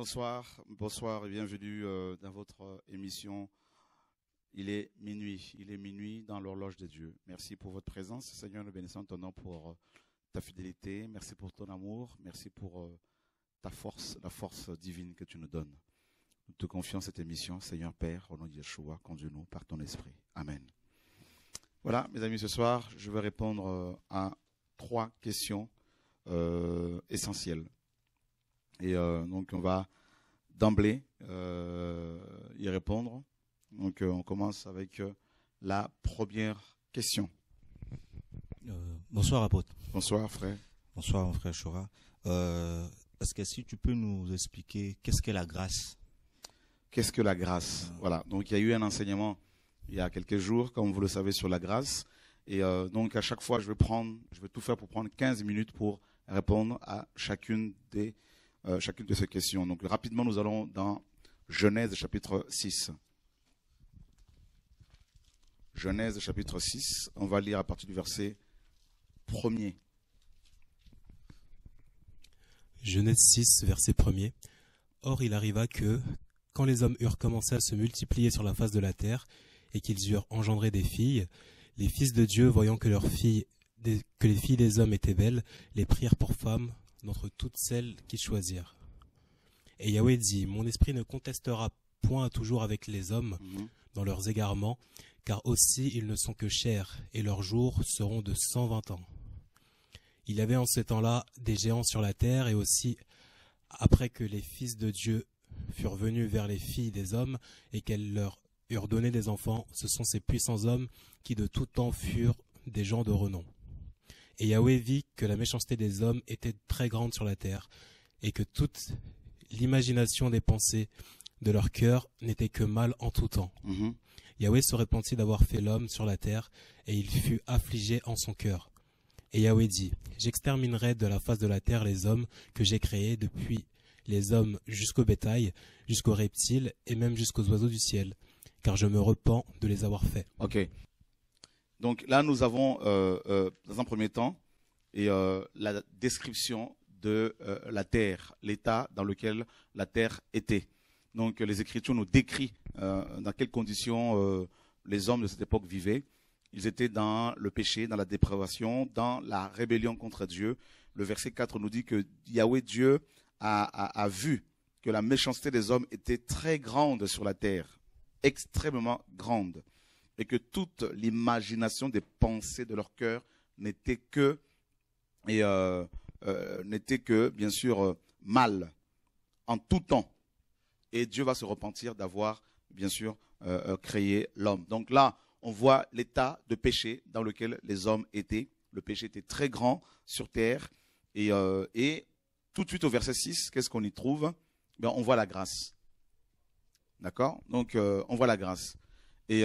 Bonsoir, bonsoir et bienvenue euh, dans votre euh, émission. Il est minuit, il est minuit dans l'horloge de Dieu. Merci pour votre présence, Seigneur, nous bénissons ton nom pour euh, ta fidélité, merci pour ton amour, merci pour ta force, la force divine que tu nous donnes. Nous te confions cette émission, Seigneur Père, au nom de Yeshua, conduis-nous par ton esprit. Amen. Voilà, mes amis, ce soir, je vais répondre à trois questions essentielles. Et euh, donc, on va d'emblée euh, y répondre. Donc, euh, on commence avec la première question. bonsoir, apôtre. Bonsoir, frère. Bonsoir, mon frère Chora. Est-ce que si tu peux nous expliquer qu'est-ce que la grâce Qu'est-ce que la grâce Voilà, donc il y a eu un enseignement il y a quelques jours, comme vous le savez, sur la grâce. Et donc à chaque fois, je vais, prendre, je vais tout faire pour prendre 15 minutes pour répondre à chacune des euh, chacune de ces questions. Donc rapidement, nous allons dans Genèse chapitre 6. Genèse chapitre 6, on va lire à partir du verset 1er. Genèse 6, verset 1er. Or il arriva que, quand les hommes eurent commencé à se multiplier sur la face de la terre, et qu'ils eurent engendré des filles, les fils de Dieu, voyant que leurs filles, que les filles des hommes étaient belles, les prirent pour femmes d'entre toutes celles qui choisirent. Et Yahweh dit, Mon esprit ne contestera point toujours avec les hommes mhm. dans leurs égarements, car aussi ils ne sont que chers, et leurs jours seront de cent vingt ans. Il y avait en ce temps-là des géants sur la terre, et aussi après que les fils de Dieu furent venus vers les filles des hommes, et qu'elles leur eurent donné des enfants, ce sont ces puissants hommes qui de tout temps furent des gens de renom. Et Yahweh vit que la méchanceté des hommes était très grande sur la terre, et que toute l'imagination des pensées de leur cœur n'était que mal en tout temps. Mm-hmm. Yahweh se repentit d'avoir fait l'homme sur la terre, et il fut affligé en son cœur. Et Yahweh dit, J'exterminerai de la face de la terre les hommes que j'ai créés depuis les hommes jusqu'au bétail, jusqu'aux reptiles et même jusqu'aux oiseaux du ciel, car je me repens de les avoir faits. Donc là, nous avons, euh, euh, dans un premier temps, euh, la description de la terre, l'état dans lequel la terre était. Donc les Écritures nous décrit dans quelles conditions les hommes de cette époque vivaient. Ils étaient dans le péché, dans la dépravation, dans la rébellion contre Dieu. Le verset 4 nous dit que Yahweh Dieu a vu que la méchanceté des hommes était très grande sur la terre, extrêmement grande et que toute l'imagination des pensées de leur cœur n'était que et euh, euh, n'était que bien sûr euh, mal en tout temps. Et Dieu va se repentir d'avoir bien sûr créé l'homme. Donc là, on voit l'état de péché dans lequel les hommes étaient. Le péché était très grand sur terre. Et, tout de suite au verset 6, qu'est-ce qu'on y trouve ben, On voit la grâce. D'accord Donc on voit la grâce. Et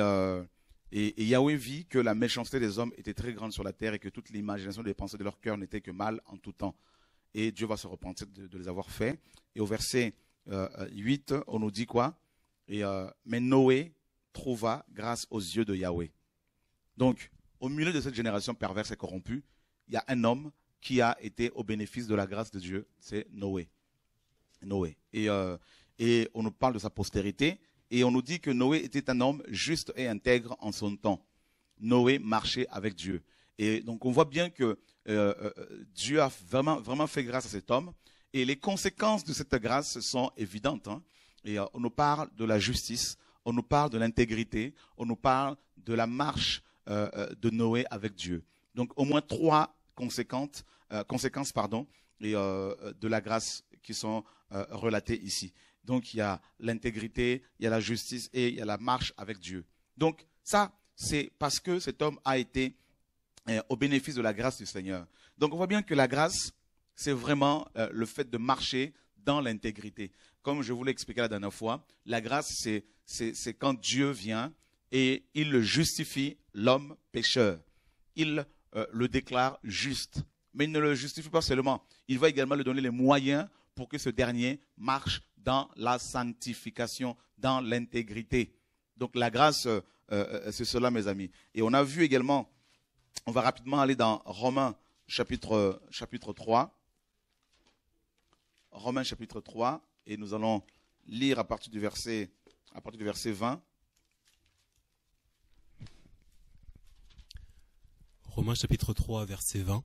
et, Yahweh vit que la méchanceté des hommes était très grande sur la terre et que toute l'imagination des pensées de leur cœur n'était que mal en tout temps. Et Dieu va se repentir de, les avoir faits. Et au verset 8, euh, on nous dit quoi euh, Mais Noé trouva grâce aux yeux de Yahweh. Donc, au milieu de cette génération perverse et corrompue, il y a un homme qui a été au bénéfice de la grâce de Dieu, c'est Noé. Noé. et euh, on nous parle de sa postérité. Et on nous dit que Noé était un homme juste et intègre en son temps. Noé marchait avec Dieu. Et donc on voit bien que euh, euh, Dieu a vraiment, vraiment fait grâce à cet homme. Et les conséquences de cette grâce sont évidentes. Hein. Et euh, on nous parle de la justice, on nous parle de l'intégrité, on nous parle de la marche de Noé avec Dieu. Donc au moins trois conséquences, conséquences pardon, et, de la grâce qui sont relatées ici. Donc il y a l'intégrité, il y a la justice et il y a la marche avec Dieu. Donc ça, c'est parce que cet homme a été euh, au bénéfice de la grâce du Seigneur. Donc on voit bien que la grâce, c'est vraiment euh, le fait de marcher dans l'intégrité. Comme je vous l'ai expliqué la dernière fois, la grâce, c'est, quand Dieu vient et il le justifie l'homme pécheur. Il euh, le déclare juste. Mais il ne le justifie pas seulement. Il va également lui donner les moyens pour que ce dernier marche dans la sanctification, dans l'intégrité. Donc la grâce, euh, euh, c'est cela, mes amis. Et on a vu également, on va rapidement aller dans Romains chapitre, chapitre 3. Romains chapitre 3, et nous allons lire à partir du verset, à partir du verset 20. Romains chapitre 3, verset 20.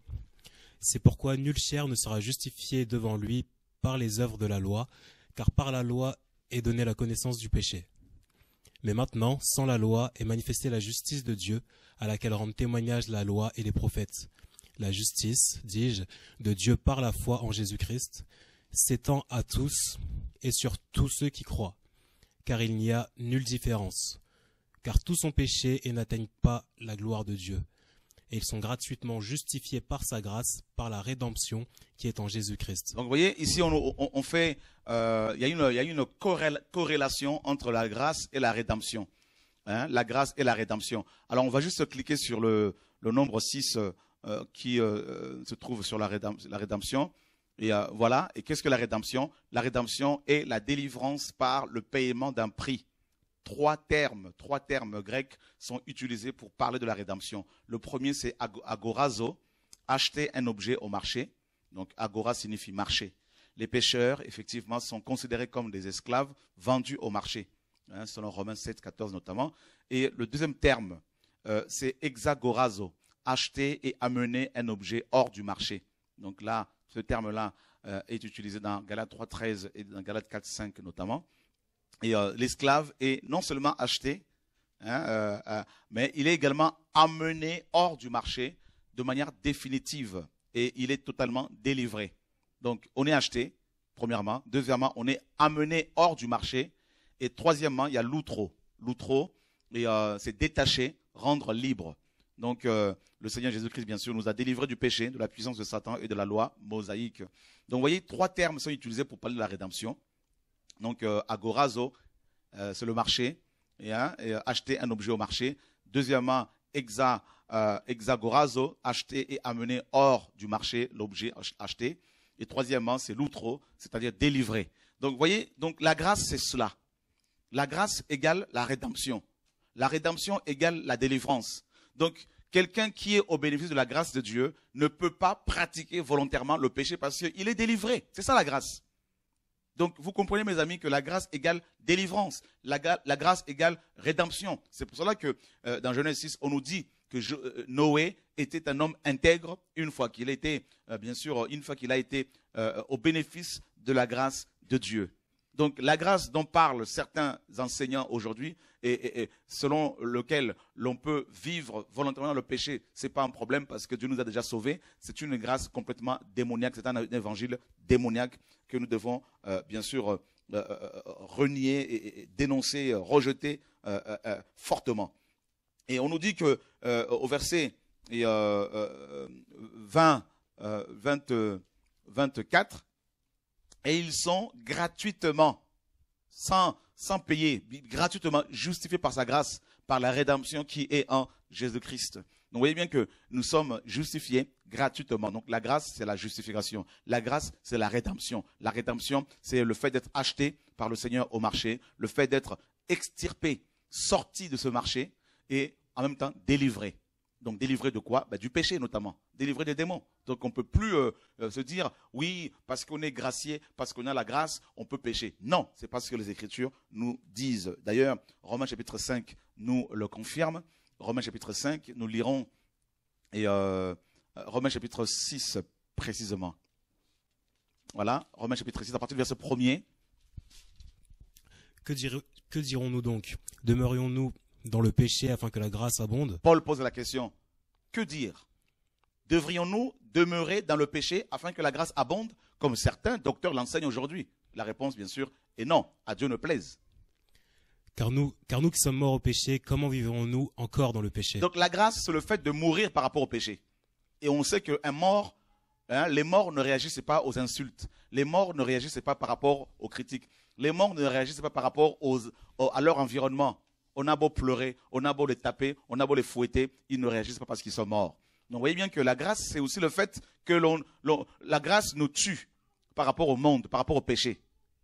C'est pourquoi Nul chair ne sera justifié devant lui par les œuvres de la loi, car par la loi est donnée la connaissance du péché. Mais maintenant, sans la loi est manifestée la justice de Dieu, à laquelle rendent témoignage la loi et les prophètes. La justice, dis-je, de Dieu par la foi en Jésus-Christ, s'étend à tous et sur tous ceux qui croient, car il n'y a nulle différence, car tous ont péché et n'atteignent pas la gloire de Dieu, et ils sont gratuitement justifiés par sa grâce, par la rédemption qui est en Jésus-Christ. Donc vous voyez, ici on, fait, euh, il y a une, corrélation entre la grâce et la rédemption. Hein, la grâce et la rédemption. Alors on va juste cliquer sur le, nombre 6 euh, euh, qui se trouve sur la, la rédemption. Et voilà, et qu'est-ce que la rédemption La rédemption est la délivrance par le paiement d'un prix trois termes, trois termes grecs sont utilisés pour parler de la rédemption. Le premier, c'est agorazo, acheter un objet au marché. Donc, agora signifie marché. Les pêcheurs, effectivement, sont considérés comme des esclaves vendus au marché, hein, selon Romains 7, 14 notamment. Et le deuxième terme, euh, c'est hexagorazo, acheter et amener un objet hors du marché. Donc là, ce terme-là euh, est utilisé dans Galates 13 et dans Galates 5 notamment. Et euh, l'esclave est non seulement acheté, hein, euh, euh, mais il est également amené hors du marché de manière définitive et il est totalement délivré. Donc on est acheté, premièrement. Deuxièmement, on est amené hors du marché. Et troisièmement, il y a l'outro. L'outro, c'est détacher, rendre libre. Donc le Seigneur Jésus-Christ, bien sûr, nous a délivré du péché, de la puissance de Satan et de la loi mosaïque. Donc vous voyez, trois termes sont utilisés pour parler de la rédemption. Donc, euh, agorazo, euh, c'est le marché. Et, hein, euh, acheter un objet au marché. Deuxièmement, exagorazo, hexagorazo, acheter et amener hors du marché l'objet acheté. Et troisièmement, c'est l'outro, c'est-à-dire délivrer. Donc, vous voyez, donc la grâce, c'est cela. La grâce égale la rédemption. La rédemption égale la délivrance. Donc, quelqu'un qui est au bénéfice de la grâce de Dieu ne peut pas pratiquer volontairement le péché parce qu'il est délivré. C'est ça la grâce. Donc vous comprenez mes amis que la grâce égale délivrance, la, grâce égale rédemption. C'est pour cela que euh, dans Genèse 6, on nous dit que euh, Noé était un homme intègre une fois qu'il était, euh, bien sûr, une fois qu'il a été au bénéfice de la grâce de Dieu. Donc la grâce dont parlent certains enseignants aujourd'hui et, selon lequel l'on peut vivre volontairement le péché, ce n'est pas un problème parce que Dieu nous a déjà sauvés. C'est une grâce complètement démoniaque. C'est un évangile démoniaque que nous devons euh, bien sûr euh, euh, renier et, dénoncer, rejeter fortement. Et on nous dit que au verset 20, 20, 24 et ils sont gratuitement, sans, payer, gratuitement justifiés par sa grâce, par la rédemption qui est en Jésus-Christ. Donc vous voyez bien que nous sommes justifiés gratuitement. Donc la grâce, c'est la justification. La grâce, c'est la rédemption. La rédemption, c'est le fait d'être acheté par le Seigneur au marché, le fait d'être extirpé, sorti de ce marché et en même temps délivré. Donc délivré de quoi bah, Du péché notamment, délivré des démons, donc on ne peut plus euh, euh, se dire, oui, parce qu'on est gracié, parce qu'on a la grâce, on peut pécher. Non, c'est pas ce que les Écritures nous disent. D'ailleurs, Romains chapitre 5 nous le confirme. Romains chapitre 5, nous lirons, et euh, Romains chapitre 6 précisément. Voilà, Romains chapitre 6, à partir du verset 1 que dirons-nous donc Demeurions-nous dans le péché afin que la grâce abonde Paul pose la question, que dire devrions-nous demeurer dans le péché afin que la grâce abonde, comme certains docteurs l'enseignent aujourd'hui La réponse, bien sûr, est non, à Dieu ne plaise. Car nous, qui sommes morts au péché, comment vivrons-nous encore dans le péché Donc la grâce, c'est le fait de mourir par rapport au péché. Et on sait qu'un mort, hein, les morts ne réagissent pas aux insultes, les morts ne réagissent pas par rapport aux critiques, les morts ne réagissent pas par rapport à leur environnement. On a beau pleurer, on a beau les taper, on a beau les fouetter, ils ne réagissent pas parce qu'ils sont morts. Donc vous voyez bien que la grâce, c'est aussi le fait que la grâce nous tue par rapport au monde, par rapport au péché.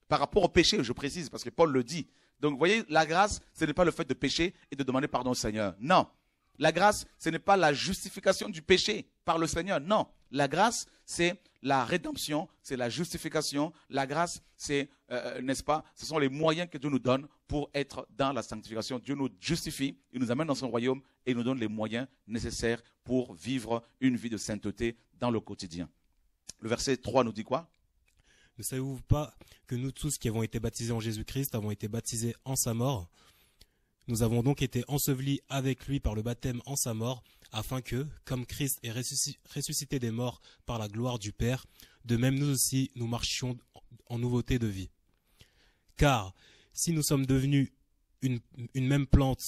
Par rapport au péché, je précise, parce que Paul le dit. Donc vous voyez, la grâce, ce n'est pas le fait de pécher et de demander pardon au Seigneur. Non, la grâce, ce n'est pas la justification du péché par le Seigneur. Non, la grâce, c'est la rédemption, c'est la justification. La grâce, c'est, euh, euh, n'est-ce pas, ce sont les moyens que Dieu nous donne pour être dans la sanctification. Dieu nous justifie, il nous amène dans son royaume et il nous donne les moyens nécessaires pour vivre une vie de sainteté dans le quotidien. Le verset 3 nous dit quoi Ne savez-vous pas que nous tous qui avons été baptisés en Jésus-Christ avons été baptisés en sa mort nous avons donc été ensevelis avec lui par le baptême en sa mort, afin que, comme Christ est ressuscité des morts par la gloire du Père, de même nous aussi nous marchions en nouveauté de vie. Car si nous sommes devenus une, une même plante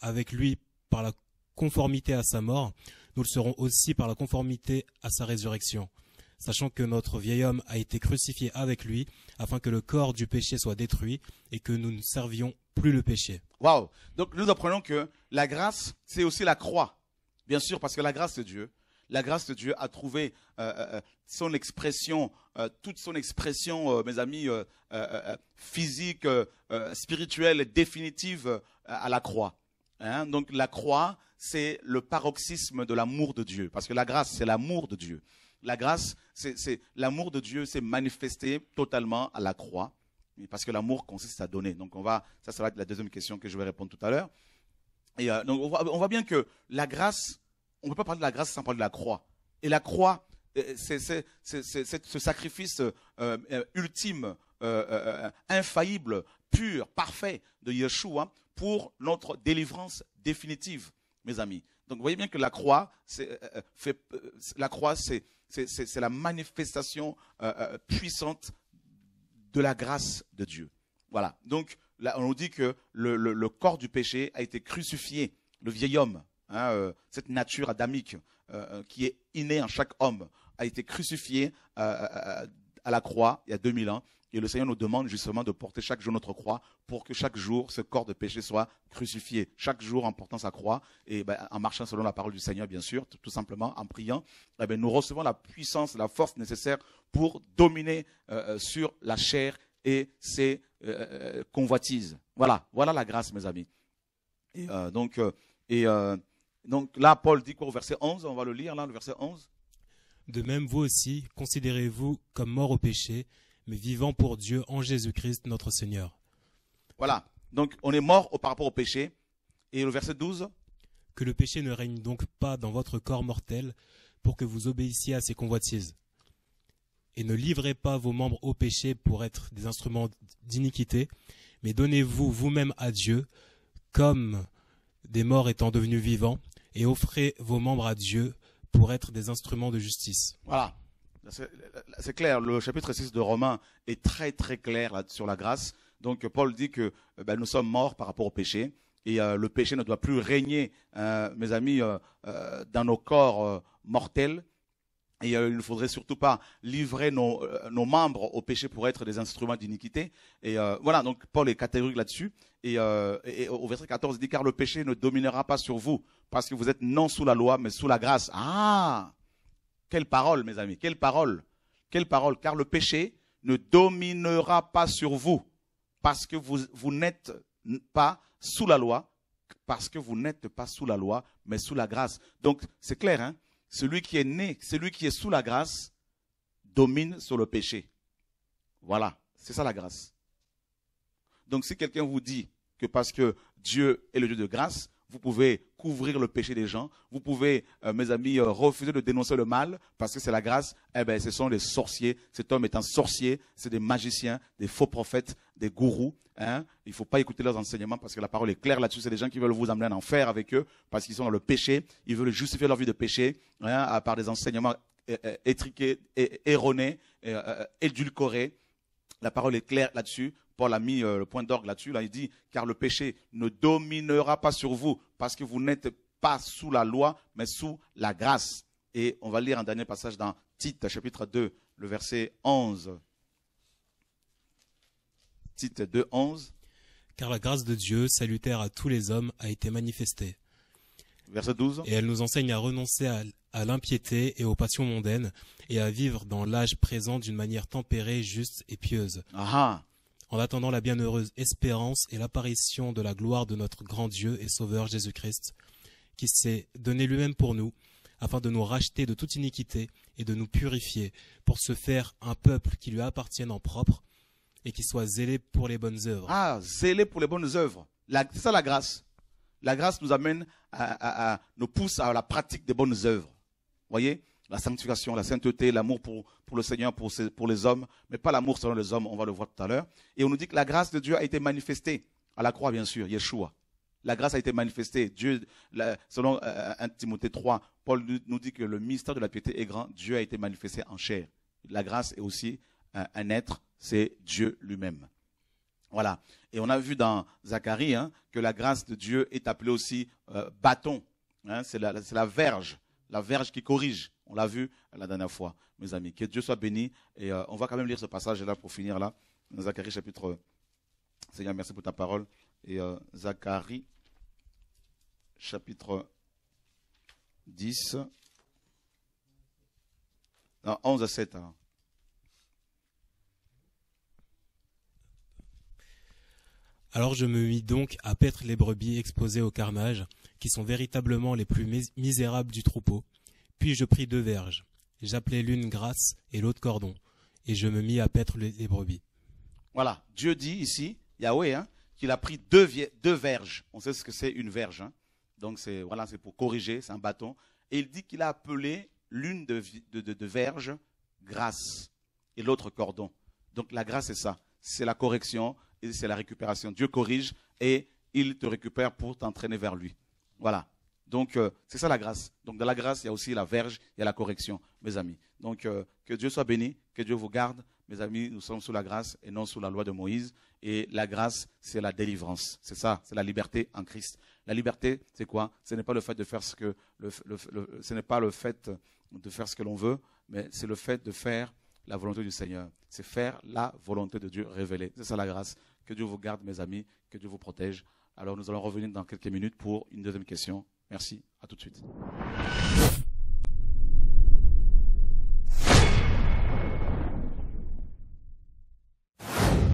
avec lui par la conformité à sa mort, nous le serons aussi par la conformité à sa résurrection, sachant que notre vieil homme a été crucifié avec lui, afin que le corps du péché soit détruit et que nous ne servions plus le péché. Wow, Donc nous apprenons que la grâce, c'est aussi la croix. Bien sûr, parce que la grâce de Dieu, la grâce de Dieu a trouvé euh, euh, euh, son expression, toute son expression, mes amis, physique, spirituelle, définitive à la croix. Hein. Donc la croix, c'est le paroxysme de l'amour de Dieu, parce que la grâce, c'est l'amour de Dieu. La grâce, c'est l'amour de Dieu s'est manifesté totalement à la croix, parce que l'amour consiste à donner. Donc on va, ça sera la deuxième question que je vais répondre tout à l'heure. Et euh, donc on voit, bien que la grâce, on ne peut pas parler de la grâce sans parler de la croix. Et la croix, euh, c'est ce sacrifice euh, ultime, infaillible, pur, parfait de Yeshua pour notre délivrance définitive, mes amis. Donc, vous voyez bien que la croix, la croix, c'est, c'est la manifestation euh, euh, puissante de la grâce de Dieu. Voilà. Donc, on nous dit que le, corps du péché a été crucifié, le vieil homme, hein, euh, cette nature adamique qui est innée en chaque homme, a été crucifié à la croix il y a 2000 ans et le Seigneur nous demande justement de porter chaque jour notre croix pour que chaque jour ce corps de péché soit crucifié. Chaque jour en portant sa croix et ben, en marchant selon la parole du Seigneur, bien sûr, tout simplement en priant, eh ben, nous recevons la puissance, la force nécessaire pour dominer euh, euh, sur la chair et ses euh, convoitises. Voilà, voilà la grâce, mes amis. Et, donc, donc là, Paul dit quoi au verset 11 On va le lire là, le verset 11. De même, vous aussi, considérez-vous comme mort au péché mais vivant pour Dieu en Jésus-Christ notre Seigneur. Voilà, donc on est mort par rapport au péché. Et le verset 12 Que le péché ne règne donc pas dans votre corps mortel pour que vous obéissiez à ses convoitises. Et ne livrez pas vos membres au péché pour être des instruments d'iniquité, mais donnez-vous vous-même à Dieu comme des morts étant devenus vivants, et offrez vos membres à Dieu pour être des instruments de justice. Voilà. Euh, euh, c'est clair, le chapitre 6 de Romains est très très clair sur la grâce. Donc Paul dit que euh, ben, nous sommes morts par rapport au péché et le péché ne doit plus régner, mes amis, dans nos corps mortels. Et il ne faudrait surtout pas livrer nos, membres au péché pour être des instruments d'iniquité. Et voilà, donc Paul est catégorique là-dessus. Et, au verset 14, il dit, car le péché ne dominera pas sur vous, parce que vous êtes non sous la loi, mais sous la grâce. Ah quelle parole, mes amis, quelle parole, quelle parole, car le péché ne dominera pas sur vous, parce que vous, n'êtes pas sous la loi, parce que vous n'êtes pas sous la loi, mais sous la grâce. Donc, c'est clair, hein celui qui est né, celui qui est sous la grâce, domine sur le péché. Voilà, c'est ça la grâce. Donc, si quelqu'un vous dit que parce que Dieu est le Dieu de grâce, vous pouvez couvrir le péché des gens, vous pouvez, euh, mes amis, euh, refuser de dénoncer le mal parce que c'est la grâce. Eh bien, ce sont des sorciers. Cet homme est un sorcier, c'est des magiciens, des faux prophètes, des gourous. Hein. Il ne faut pas écouter leurs enseignements parce que la parole est claire là-dessus. C'est des gens qui veulent vous amener en enfer avec eux parce qu'ils sont dans le péché. Ils veulent justifier leur vie de péché hein, part des enseignements euh, étriqués, erronés, édulcorés. La parole est claire là-dessus. Paul a mis euh, le point d'orgue là-dessus, là, il dit, car le péché ne dominera pas sur vous, parce que vous n'êtes pas sous la loi, mais sous la grâce. Et on va lire un dernier passage dans Tite, chapitre 2, le verset 11. Tite 2, 11. Car la grâce de Dieu, salutaire à tous les hommes, a été manifestée. Verset 12. Et elle nous enseigne à renoncer à, l'impiété et aux passions mondaines et à vivre dans l'âge présent d'une manière tempérée, juste et pieuse. ah. ah en attendant la bienheureuse espérance et l'apparition de la gloire de notre grand Dieu et Sauveur Jésus-Christ, qui s'est donné lui-même pour nous, afin de nous racheter de toute iniquité et de nous purifier, pour se faire un peuple qui lui appartienne en propre et qui soit zélé pour les bonnes œuvres. Ah, zélé pour les bonnes œuvres. C'est ça la grâce. La grâce nous amène à, nous pousse à la pratique des bonnes œuvres. Voyez la sanctification, la sainteté, l'amour pour, pour le Seigneur, pour, les hommes, mais pas l'amour selon les hommes, on va le voir tout à l'heure. Et on nous dit que la grâce de Dieu a été manifestée à la croix, bien sûr, Yeshua. La grâce a été manifestée. Dieu, selon euh, Timothée 3, Paul nous dit que le mystère de la piété est grand. Dieu a été manifesté en chair. La grâce est aussi un, être, c'est Dieu lui-même. Voilà. Et on a vu dans Zacharie hein, que la grâce de Dieu est appelée aussi euh, bâton. Hein. c'est la verge, la verge qui corrige. On l'a vu la dernière fois, mes amis. Que Dieu soit béni. Et euh, on va quand même lire ce passage là pour finir là. Zacharie chapitre. Euh, Seigneur, merci pour ta parole. Et euh, Zacharie chapitre 10. Non, 11 à 7. Hein. Alors je me mis donc à paître les brebis exposées au carnage, qui sont véritablement les plus misérables du troupeau. Puis je pris deux verges. j'appelais l'une grâce et l'autre cordon. Et je me mis à paître les brebis. Voilà. Dieu dit ici, Yahweh, hein, qu'il a pris deux, verges. On sait ce que c'est une verge. Hein. Donc c'est voilà, pour corriger, c'est un bâton. Et il dit qu'il a appelé l'une de verges grâce et l'autre cordon. Donc la grâce, c'est ça. C'est la correction et c'est la récupération. Dieu corrige et il te récupère pour t'entraîner vers lui. Voilà. Donc, euh, c'est ça la grâce. Donc, dans la grâce, il y a aussi la verge, il y a la correction, mes amis. Donc, euh, que Dieu soit béni, que Dieu vous garde. Mes amis, nous sommes sous la grâce et non sous la loi de Moïse. Et la grâce, c'est la délivrance. C'est ça, c'est la liberté en Christ. La liberté, c'est quoi Ce n'est pas le fait de faire ce que ce n'est pas le fait de faire ce que l'on veut, mais c'est le fait de faire la volonté du Seigneur. C'est faire la volonté de Dieu révélée. C'est ça la grâce. Que Dieu vous garde, mes amis, que Dieu vous protège. Alors nous allons revenir dans quelques minutes pour une deuxième question. Merci, à tout de suite.